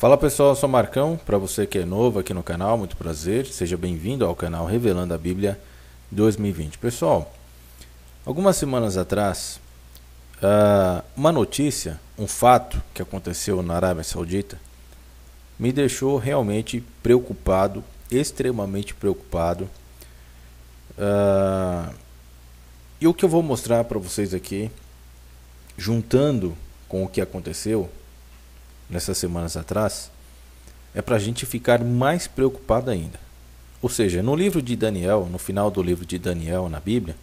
Fala pessoal, eu sou Marcão. Para você que é novo aqui no canal, muito prazer. Seja bem-vindo ao canal Revelando a Bíblia 2020. Pessoal, algumas semanas atrás, ah, uma notícia, um fato que aconteceu na Arábia Saudita me deixou realmente preocupado, extremamente preocupado. Ah, e o que eu vou mostrar para vocês aqui, juntando com o que aconteceu, nessas semanas atrás, é para a gente ficar mais preocupado ainda. Ou seja, no livro de Daniel, no final do livro de Daniel na Bíblia,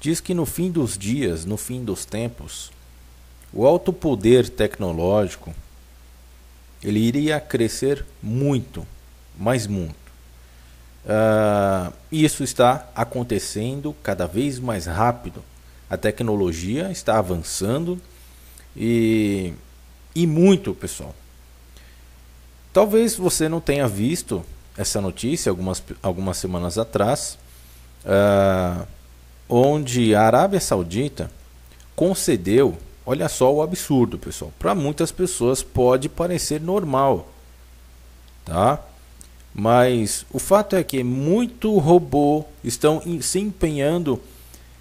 diz que no fim dos dias, no fim dos tempos, o alto poder tecnológico ele iria crescer muito, mais muito. Uh, isso está acontecendo cada vez mais rápido. A tecnologia está avançando e e muito, pessoal. Talvez você não tenha visto essa notícia algumas, algumas semanas atrás, uh, onde a Arábia Saudita concedeu, olha só o absurdo, pessoal. Para muitas pessoas pode parecer normal, tá? Mas o fato é que muito robô estão se empenhando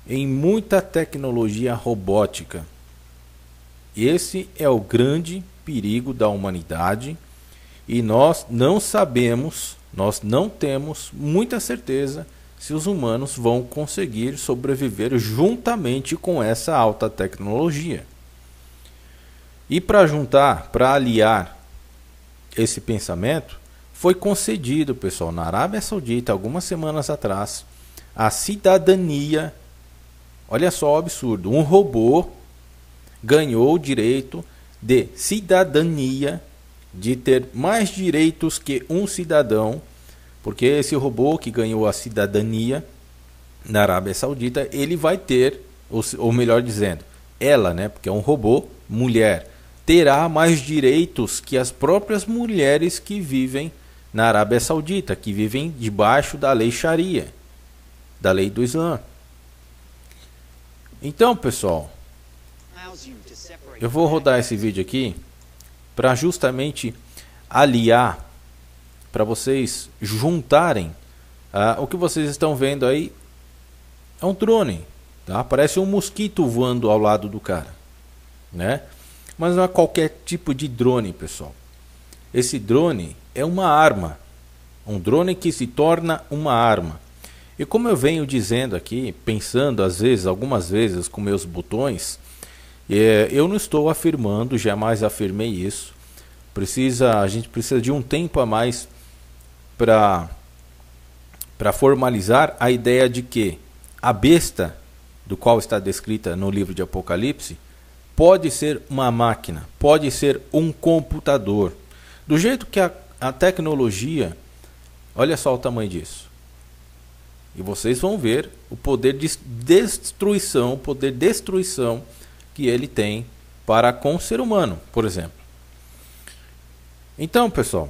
em muita tecnologia robótica. Esse é o grande perigo da humanidade e nós não sabemos, nós não temos muita certeza se os humanos vão conseguir sobreviver juntamente com essa alta tecnologia. E para juntar, para aliar esse pensamento, foi concedido, pessoal, na Arábia Saudita, algumas semanas atrás, a cidadania. Olha só o absurdo: um robô ganhou o direito de cidadania, de ter mais direitos que um cidadão, porque esse robô que ganhou a cidadania na Arábia Saudita, ele vai ter, ou, melhor dizendo, ela, né, porque é um robô, mulher, terá mais direitos que as próprias mulheres que vivem na Arábia Saudita, que vivem debaixo da lei Sharia, da lei do Islã. Então, pessoal, eu vou rodar esse vídeo aqui para justamente aliar, para vocês juntarem ah, o que vocês estão vendo aí. É um drone, tá? Parece um mosquito voando ao lado do cara, né? Mas não é qualquer tipo de drone, pessoal. Esse drone é uma arma, um drone que se torna uma arma. E como eu venho dizendo aqui, pensando às vezes, algumas vezes com meus botões, é, eu não estou afirmando, jamais afirmei isso. Precisa, a gente precisa de um tempo a mais para para formalizar a ideia de que a besta do qual está descrita no livro de Apocalipse pode ser uma máquina, pode ser um computador. Do jeito que a, a tecnologia, olha só o tamanho disso. E vocês vão ver o poder de destruição, o poder de destruição que ele tem para com o ser humano, por exemplo. Então, pessoal,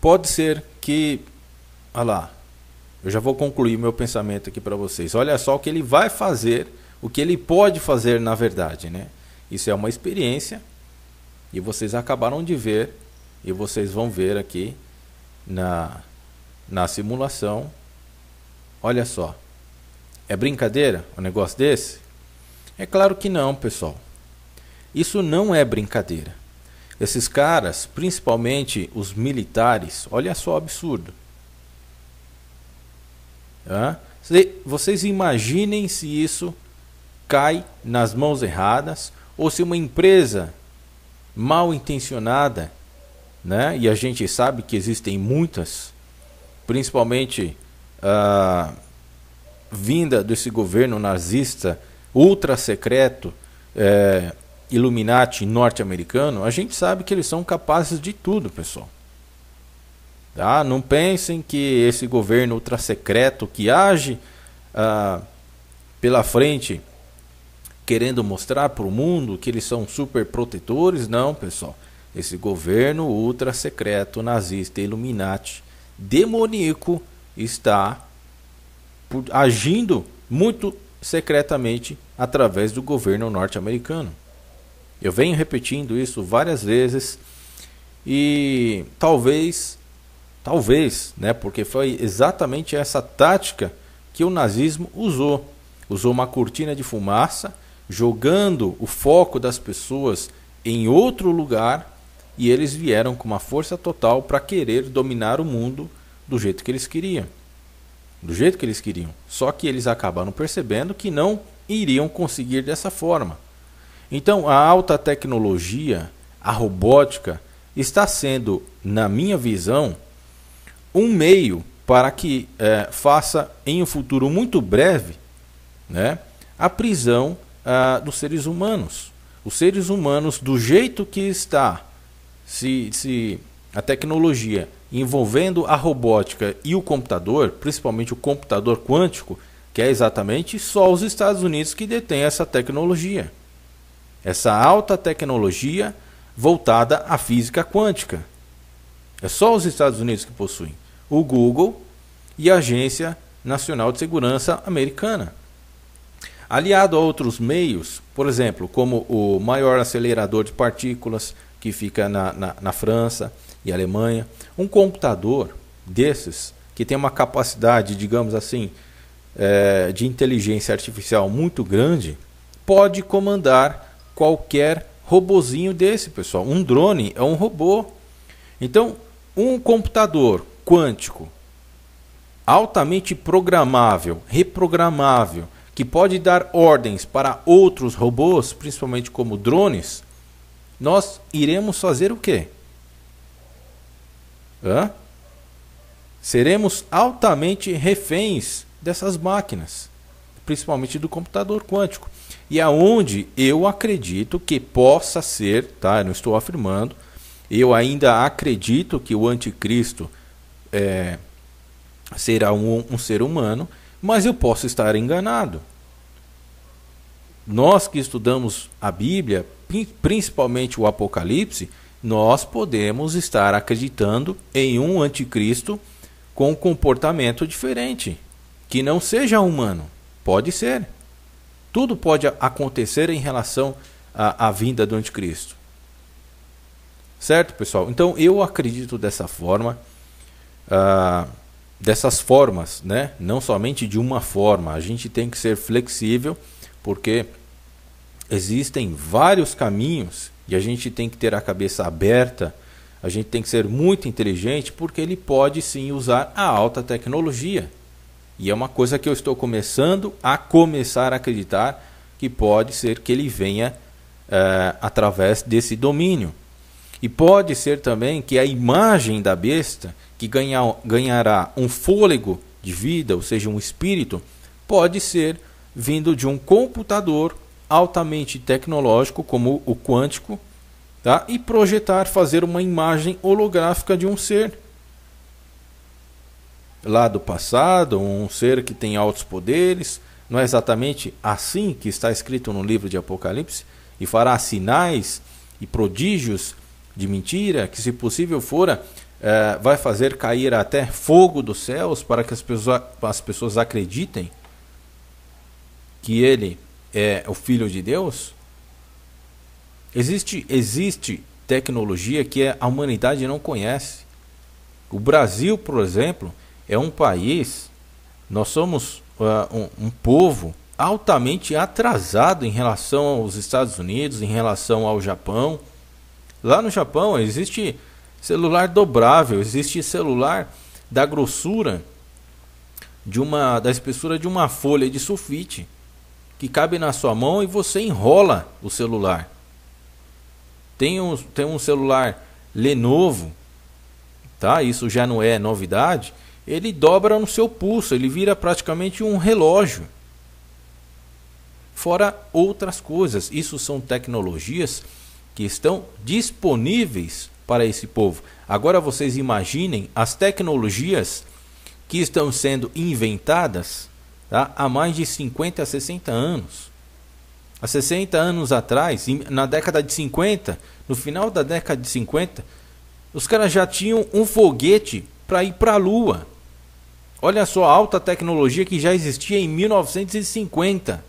pode ser que. Olha lá, eu já vou concluir meu pensamento aqui para vocês. Olha só o que ele vai fazer, o que ele pode fazer na verdade, né? Isso é uma experiência e vocês acabaram de ver e vocês vão ver aqui na, na simulação. Olha só, é brincadeira um negócio desse? É claro que não, pessoal. Isso não é brincadeira. Esses caras, principalmente os militares, olha só o absurdo. Vocês imaginem se isso cai nas mãos erradas ou se uma empresa mal intencionada, né? e a gente sabe que existem muitas, principalmente uh, vinda desse governo nazista ultra secreto, é, Illuminati norte-americano, a gente sabe que eles são capazes de tudo, pessoal. Tá? Não pensem que esse governo ultra secreto que age ah, pela frente querendo mostrar para o mundo que eles são super protetores, não, pessoal. Esse governo ultra secreto, nazista, Illuminati, demoníaco, está agindo muito secretamente através do governo norte-americano. Eu venho repetindo isso várias vezes e talvez, talvez, né, porque foi exatamente essa tática que o nazismo usou. Usou uma cortina de fumaça, jogando o foco das pessoas em outro lugar e eles vieram com uma força total para querer dominar o mundo do jeito que eles queriam do jeito que eles queriam. Só que eles acabaram percebendo que não iriam conseguir dessa forma. Então, a alta tecnologia, a robótica, está sendo, na minha visão, um meio para que eh, faça, em um futuro muito breve, né, a prisão ah, dos seres humanos. Os seres humanos, do jeito que está, se, se a tecnologia envolvendo a robótica e o computador, principalmente o computador quântico, que é exatamente só os Estados Unidos que detêm essa tecnologia. Essa alta tecnologia voltada à física quântica. É só os Estados Unidos que possuem. O Google e a Agência Nacional de Segurança Americana. Aliado a outros meios, por exemplo, como o maior acelerador de partículas que fica na, na, na França, e Alemanha. Um computador desses, que tem uma capacidade, digamos assim, é, de inteligência artificial muito grande, pode comandar qualquer robozinho desse, pessoal. Um drone é um robô. Então, um computador quântico altamente programável, reprogramável, que pode dar ordens para outros robôs, principalmente como drones, nós iremos fazer o quê? Hã? Seremos altamente reféns dessas máquinas, principalmente do computador quântico. E aonde eu acredito que possa ser, tá? Eu não estou afirmando, eu ainda acredito que o anticristo é, será um, um ser humano, mas eu posso estar enganado. Nós que estudamos a Bíblia, principalmente o Apocalipse, nós podemos estar acreditando em um anticristo com um comportamento diferente, que não seja humano. Pode ser. Tudo pode acontecer em relação à, à vinda do anticristo. Certo, pessoal? Então eu acredito dessa forma, ah, dessas formas, né? Não somente de uma forma. A gente tem que ser flexível, porque existem vários caminhos e a gente tem que ter a cabeça aberta, a gente tem que ser muito inteligente, porque ele pode sim usar a alta tecnologia. E é uma coisa que eu estou começando a começar a acreditar que pode ser que ele venha é, através desse domínio. E pode ser também que a imagem da besta, que ganha, ganhará um fôlego de vida, ou seja, um espírito, pode ser vindo de um computador altamente tecnológico, como o quântico, tá? e projetar, fazer uma imagem holográfica de um ser lá do passado, um ser que tem altos poderes. Não é exatamente assim que está escrito no livro de Apocalipse? E fará sinais e prodígios de mentira, que, se possível fora, é, vai fazer cair até fogo dos céus para que as, pessoas, as pessoas acreditem que ele é o filho de Deus? Existe, existe tecnologia que a humanidade não conhece. O Brasil, por exemplo, é um país, nós somos uh, um, um povo altamente atrasado em relação aos Estados Unidos, em relação ao Japão. Lá no Japão existe celular dobrável, existe celular da grossura de uma da espessura de uma folha de sulfite que cabe na sua mão e você enrola o celular. Tem um, tem um celular Lenovo, tá? Isso já não é novidade. Ele dobra no seu pulso, ele vira praticamente um relógio. Fora outras coisas, isso são tecnologias que estão disponíveis para esse povo. Agora vocês imaginem as tecnologias que estão sendo inventadas tá? há mais de 50 a 60 anos. Há 60 anos atrás, na década de 50, no final da década de 50, os caras já tinham um foguete para ir para a Lua. Olha só a alta tecnologia que já existia em 1950.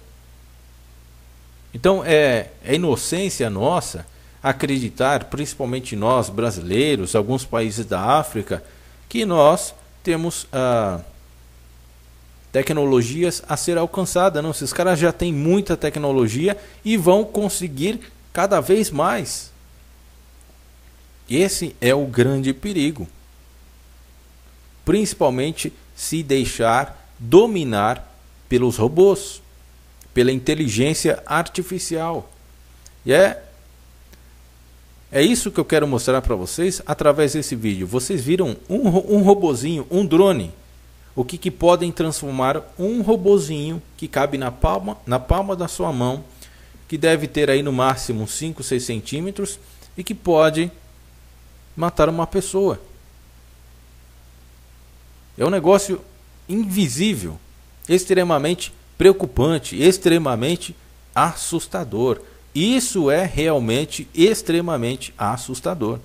Então é, é inocência nossa acreditar, principalmente nós brasileiros, alguns países da África, que nós temos. Ah, tecnologias a ser alcançada. Não, esses caras já têm muita tecnologia e vão conseguir cada vez mais. Esse é o grande perigo. Principalmente se deixar dominar pelos robôs, pela inteligência artificial. E é é isso que eu quero mostrar para vocês através desse vídeo. Vocês viram um, um robozinho, um drone o que, que podem transformar um robozinho que cabe na palma, na palma da sua mão, que deve ter aí no máximo 5, 6 centímetros e que pode matar uma pessoa. É um negócio invisível, extremamente preocupante, extremamente assustador. Isso é realmente extremamente assustador.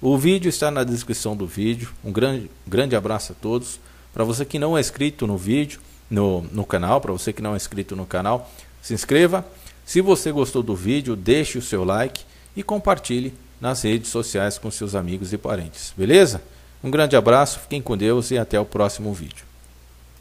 O vídeo está na descrição do vídeo. Um grande, grande abraço a todos. Para você que não é inscrito no vídeo, no, no canal, para você que não é inscrito no canal, se inscreva. Se você gostou do vídeo, deixe o seu like e compartilhe nas redes sociais com seus amigos e parentes. Beleza? Um grande abraço, fiquem com Deus e até o próximo vídeo.